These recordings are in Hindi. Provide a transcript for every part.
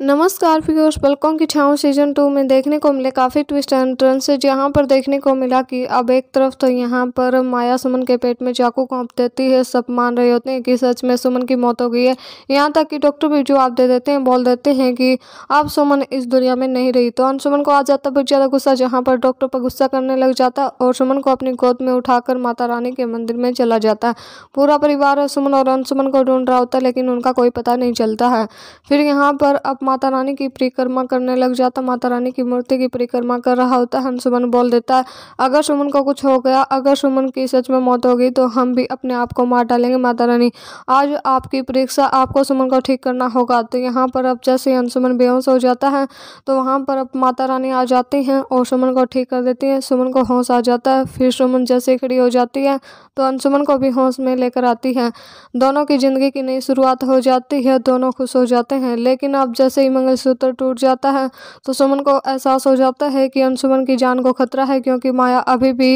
नमस्कार फिगर्स पलकों की छाव सीजन टू में देखने को मिले काफ़ी ट्विस्ट एंड टर्न जहाँ पर देखने को मिला कि अब एक तरफ तो यहाँ पर माया सुमन के पेट में चाकू कांप देती है सब मान रहे होते हैं कि सच में सुमन की मौत हो गई है यहाँ तक कि डॉक्टर भी जवाब दे देते हैं बोल देते हैं कि अब सुमन इस दुनिया में नहीं रही तो सुमन को आ जाता बहुत ज़्यादा गुस्सा जहाँ पर डॉक्टर पर गुस्सा करने लग जाता और सुमन को अपनी गोद में उठाकर माता रानी के मंदिर में चला जाता पूरा परिवार सुमन और अनसुमन को ढूंढ रहा होता लेकिन उनका कोई पता नहीं चलता है फिर यहाँ पर अब माता रानी की परिक्रमा करने लग जाता माता रानी की मूर्ति की परिक्रमा कर रहा होता है सुमन बोल देता है अगर सुमन को कुछ हो गया अगर सुमन की सच में मौत हो गई तो हम भी अपने आप को मार डालेंगे माता रानी आज आपकी परीक्षा आपको सुमन को ठीक करना होगा तो यहाँ पर अब जैसे अंशुमन बेहोश हो जाता है तो वहाँ पर अब माता रानी आ जाती हैं और सुमन को ठीक कर देती हैं सुमन को होश आ जाता है फिर सुमन जैसे खड़ी हो जाती है तो अंशुमन को भी होश में लेकर आती है दोनों की ज़िंदगी की नई शुरुआत हो जाती है दोनों खुश हो जाते हैं लेकिन अब जैसे से ही मंगलसूत्र टूट जाता है तो सुमन को एहसास हो जाता है कि अंशुमन की जान को खतरा है क्योंकि माया अभी भी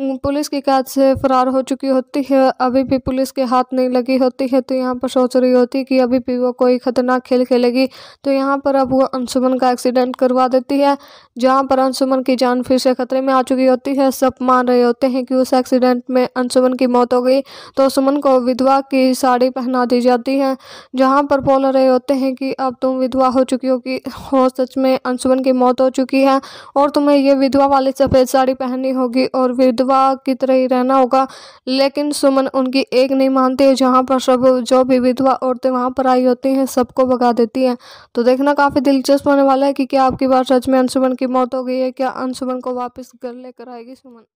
हम्म, पुलिस की कैद से फ़रार हो चुकी होती है अभी भी पुलिस के हाथ नहीं लगी होती है तो यहाँ पर सोच रही होती है कि अभी भी वो कोई ख़तरनाक खेल खेलेगी तो यहाँ पर अब वो अंशुमन का एक्सीडेंट करवा देती है जहाँ पर अंशुमन की जान फिर से ख़तरे में आ चुकी होती है सब मान रहे होते हैं कि उस एक्सीडेंट में अंशुमन की मौत हो गई तो सुमन को विधवा की साड़ी पहना दी जाती है जहाँ पर बोल रहे होते हैं कि अब तुम विधवा हो चुकी हो कि हो सच में अंशुमन की मौत हो चुकी है और तुम्हें ये विधवा वाली सफ़ेद साड़ी पहननी होगी और विधवा विधवा की तरह ही रहना होगा लेकिन सुमन उनकी एक नहीं मानती है जहाँ पर सब जो भी विधवा औरतें वहाँ पर आई होती हैं सबको भगा देती हैं तो देखना काफ़ी दिलचस्प होने वाला है कि क्या आपकी बार सच में अंशुमन की मौत हो गई है क्या अंशुमन को वापस घर लेकर आएगी सुमन